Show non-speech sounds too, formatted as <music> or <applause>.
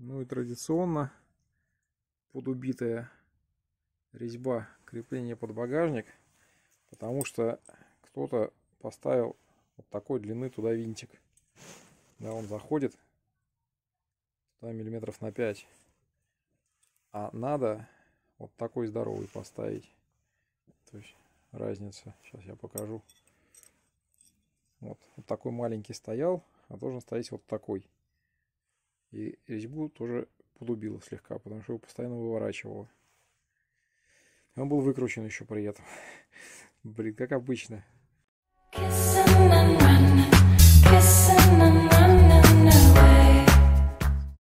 Ну и традиционно подубитая резьба крепления под багажник, потому что кто-то поставил вот такой длины туда винтик. Да, он заходит туда миллиметров на 5. А надо вот такой здоровый поставить. То есть разница. Сейчас я покажу. Вот, вот такой маленький стоял, а должен стоять вот такой. И резьбу тоже подубило слегка, потому что его постоянно выворачивало. Он был выкручен еще при этом. <laughs> Блин, как обычно.